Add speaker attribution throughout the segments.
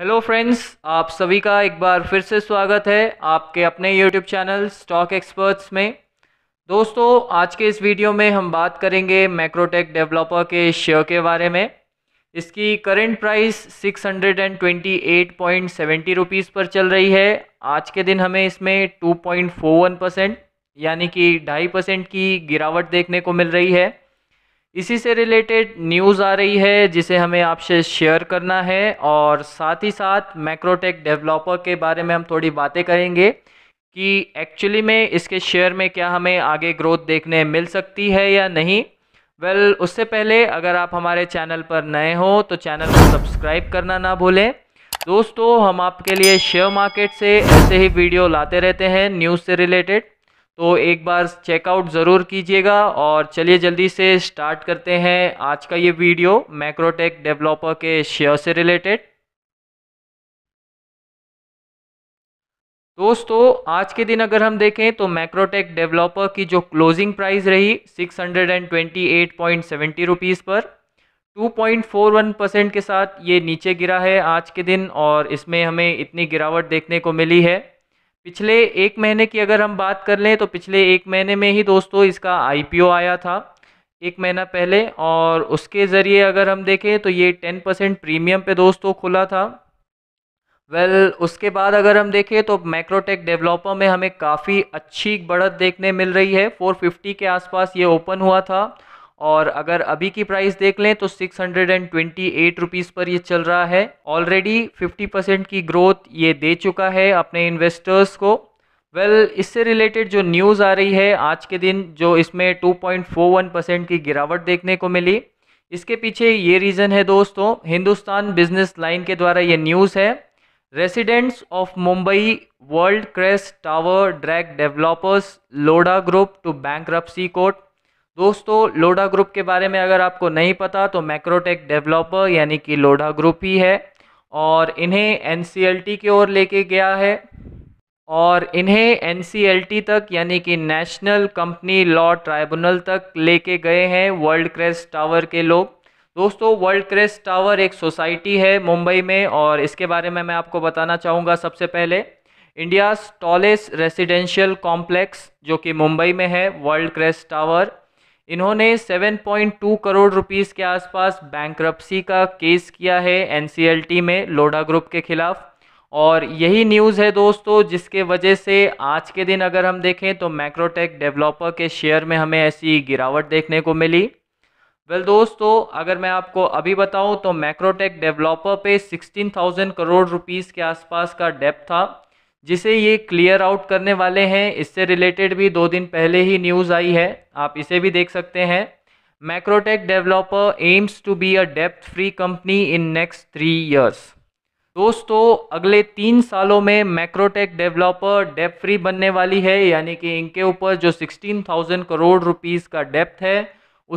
Speaker 1: Hello friends आप सभी का एक बार फिर से स्वागत है आपके अपने यूट्यूब चैनल स्टॉक एक्सपर्ट्स में दोस्तों आज के इस वीडियो में हम बात करेंगे मैक्रोटेक डेवलपर के शेयर के बारे में इसकी करंट प्राइस 628.70 रुपीस पर चल रही है आज के दिन हमें इसमें 2.41 परसेंट यानी कि ढाई परसेंट की गिरावट देखने को मिल रही है इसी से रिलेटेड न्यूज़ आ रही है जिसे हमें आपसे शेयर करना है और साथ ही साथ मैक्रोटेक डेवलपर के बारे में हम थोड़ी बातें करेंगे कि एक्चुअली में इसके शेयर में क्या हमें आगे ग्रोथ देखने मिल सकती है या नहीं वेल well, उससे पहले अगर आप हमारे चैनल पर नए हो तो चैनल को सब्सक्राइब करना ना भूलें दोस्तों हम आपके लिए शेयर मार्केट से ऐसे ही वीडियो लाते रहते हैं न्यूज़ से रिलेटेड तो एक बार चेकआउट ज़रूर कीजिएगा और चलिए जल्दी से स्टार्ट करते हैं आज का ये वीडियो मैक्रोटेक डेवलपर के शेयर से रिलेटेड दोस्तों आज के दिन अगर हम देखें तो मैक्रोटेक डेवलपर की जो क्लोजिंग प्राइस रही 628.70 रुपीस पर 2.41 परसेंट के साथ ये नीचे गिरा है आज के दिन और इसमें हमें इतनी गिरावट देखने को मिली है पिछले एक महीने की अगर हम बात कर लें तो पिछले एक महीने में ही दोस्तों इसका आईपीओ आया था एक महीना पहले और उसके ज़रिए अगर हम देखें तो ये टेन परसेंट प्रीमियम पे दोस्तों खुला था वेल well, उसके बाद अगर हम देखें तो मैक्रोटेक डेवलपर में हमें काफ़ी अच्छी बढ़त देखने मिल रही है 450 के आसपास ये ओपन हुआ था और अगर अभी की प्राइस देख लें तो six hundred and twenty eight rupees पर ये चल रहा है ऑलरेडी फिफ्टी परसेंट की ग्रोथ ये दे चुका है अपने इन्वेस्टर्स को वेल well, इससे रिलेटेड जो न्यूज़ आ रही है आज के दिन जो इसमें 2.41 परसेंट की गिरावट देखने को मिली इसके पीछे ये रीज़न है दोस्तों हिंदुस्तान बिजनेस लाइन के द्वारा ये न्यूज़ है residents of Mumbai World Crest tower drag developers Lodha group to bank court दोस्तों लोडा ग्रुप के बारे में अगर आपको नहीं पता तो मैक्रोटेक डेवलपर यानी कि लोडा ग्रुप ही है और इन्हें एन की ओर लेके गया है और इन्हें एन तक यानी कि नेशनल कंपनी लॉ ट्राइब्यूनल तक लेके गए हैं वर्ल्ड क्रेस्ट टावर के लोग दोस्तों वर्ल्ड क्रेस्ट टावर एक सोसाइटी है मुंबई में और इसके बारे में मैं आपको बताना चाहूँगा सबसे पहले इंडिया टॉलेस्ट रेसिडेंशियल कॉम्प्लेक्स जो कि मुंबई में है वर्ल्ड क्रेस्ट टावर इन्होंने 7.2 करोड़ रुपीस के आसपास बैंक का केस किया है एन में लोडा ग्रुप के खिलाफ और यही न्यूज़ है दोस्तों जिसके वजह से आज के दिन अगर हम देखें तो मैक्रोटेक डेवलपर के शेयर में हमें ऐसी गिरावट देखने को मिली वेल well, दोस्तों अगर मैं आपको अभी बताऊं तो मैक्रोटेक डेवलपर पे 16,000 करोड़ रुपीस के आसपास का डेप था जिसे ये क्लियर आउट करने वाले हैं इससे रिलेटेड भी दो दिन पहले ही न्यूज़ आई है आप इसे भी देख सकते हैं Macrotech developer aims to be a डेप्थ free company in next three years दोस्तों अगले तीन सालों में मैक्रोटेक डेवलपर डेप फ्री बनने वाली है यानी कि इनके ऊपर जो सिक्सटीन थाउजेंड करोड़ रुपीज़ का डेप्थ है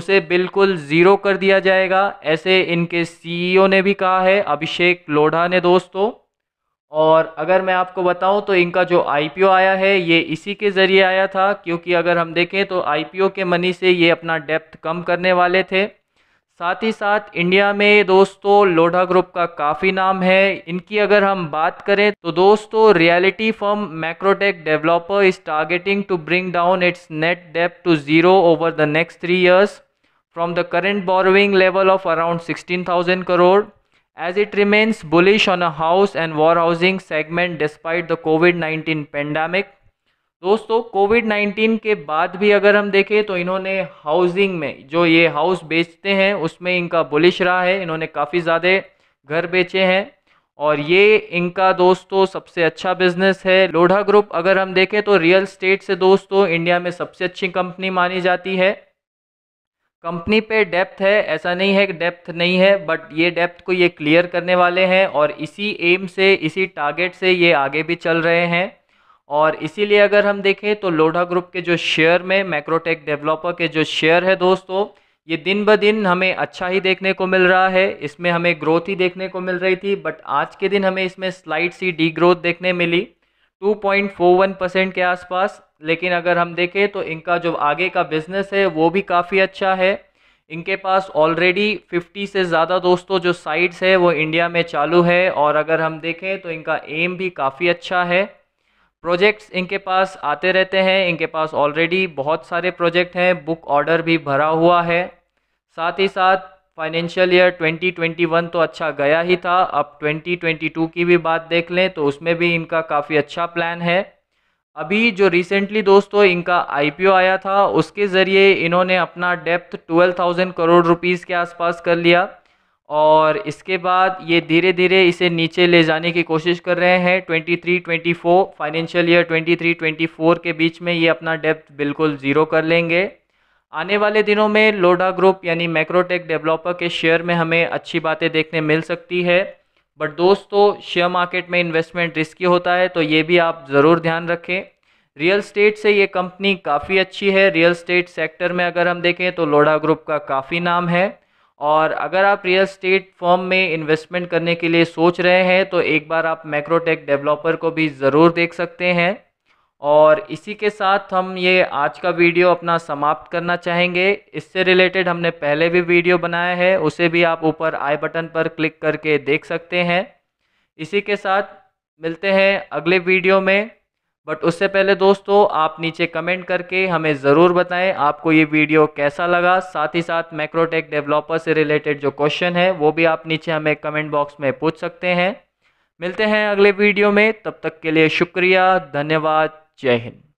Speaker 1: उसे बिल्कुल ज़ीरो कर दिया जाएगा ऐसे इनके सीईओ e ने भी कहा है अभिषेक लोढ़ा ने दोस्तों और अगर मैं आपको बताऊं तो इनका जो आईपीओ आया है ये इसी के ज़रिए आया था क्योंकि अगर हम देखें तो आईपीओ के मनी से ये अपना डेप्थ कम करने वाले थे साथ ही साथ इंडिया में दोस्तों लोढ़ा ग्रुप का काफ़ी नाम है इनकी अगर हम बात करें तो दोस्तों reality firm Macrotech developer is targeting to bring down its net डेप्थ to zero over the next three years from the current borrowing level of around sixteen thousand crore as it remains bullish on a house and war housing segment despite the COVID-19 pandemic. दोस्तों COVID 19 के बाद भी अगर हम देखें तो इन्होंने housing में जो ये हाउस बेचते हैं उसमें इनका बुलिश रहा है इन्होंने काफ़ी ज़्यादा घर बेचे हैं और ये इनका दोस्तों सबसे अच्छा बिजनेस है लोढ़ा ग्रुप अगर हम देखें तो रियल स्टेट से दोस्तों इंडिया में सबसे अच्छी कंपनी मानी जाती है कंपनी पे डेप्थ है ऐसा नहीं है कि डेप्थ नहीं है बट ये डेप्थ को ये क्लियर करने वाले हैं और इसी एम से इसी टारगेट से ये आगे भी चल रहे हैं और इसीलिए अगर हम देखें तो लोढ़ा ग्रुप के जो शेयर में मैक्रोटेक डेवलपर के जो शेयर है दोस्तों ये दिन ब दिन हमें अच्छा ही देखने को मिल रहा है इसमें हमें ग्रोथ ही देखने को मिल रही थी बट आज के दिन हमें इसमें स्लाइड सी डी ग्रोथ देखने मिली 2.41 परसेंट के आसपास लेकिन अगर हम देखें तो इनका जो आगे का बिज़नेस है वो भी काफ़ी अच्छा है इनके पास ऑलरेडी 50 से ज़्यादा दोस्तों जो साइट्स है वो इंडिया में चालू है और अगर हम देखें तो इनका एम भी काफ़ी अच्छा है प्रोजेक्ट्स इनके पास आते रहते हैं इनके पास ऑलरेडी बहुत सारे प्रोजेक्ट हैं बुक ऑर्डर भी भरा हुआ है साथ ही साथ फाइनेंशियल ईयर 2021 तो अच्छा गया ही था अब 2022 की भी बात देख लें तो उसमें भी इनका काफ़ी अच्छा प्लान है अभी जो रिसेंटली दोस्तों इनका आईपीओ आया था उसके ज़रिए इन्होंने अपना डेप्थ ट्वेल्व थाउजेंड करोड़ रुपीज़ के आसपास कर लिया और इसके बाद ये धीरे धीरे इसे नीचे ले जाने की कोशिश कर रहे हैं twenty three twenty four financial year twenty three twenty four के बीच में ये अपना डेप्थ बिल्कुल ज़ीरो कर लेंगे आने वाले दिनों में लोडा ग्रुप यानी मैक्रोटेक डेवलपर के शेयर में हमें अच्छी बातें देखने मिल सकती है बट दोस्तों शेयर मार्केट में इन्वेस्टमेंट रिस्की होता है तो ये भी आप ज़रूर ध्यान रखें रियल स्टेट से ये कंपनी काफ़ी अच्छी है रियल स्टेट सेक्टर में अगर हम देखें तो लोढ़ा ग्रुप का काफ़ी नाम है और अगर आप रियल स्टेट फॉर्म में इन्वेस्टमेंट करने के लिए सोच रहे हैं तो एक बार आप मैक्रोटेक डेवलपर को भी ज़रूर देख सकते हैं और इसी के साथ हम ये आज का वीडियो अपना समाप्त करना चाहेंगे इससे रिलेटेड हमने पहले भी वीडियो बनाया है उसे भी आप ऊपर आई बटन पर क्लिक करके देख सकते हैं इसी के साथ मिलते हैं अगले वीडियो में बट उससे पहले दोस्तों आप नीचे कमेंट करके हमें ज़रूर बताएं आपको ये वीडियो कैसा लगा साथ ही साथ मैक्रोटेक डेवलपर से रिलेटेड जो क्वेश्चन है वो भी आप नीचे हमें कमेंट बॉक्स में पूछ सकते हैं मिलते हैं अगले वीडियो में तब तक के लिए शुक्रिया धन्यवाद जय हिंद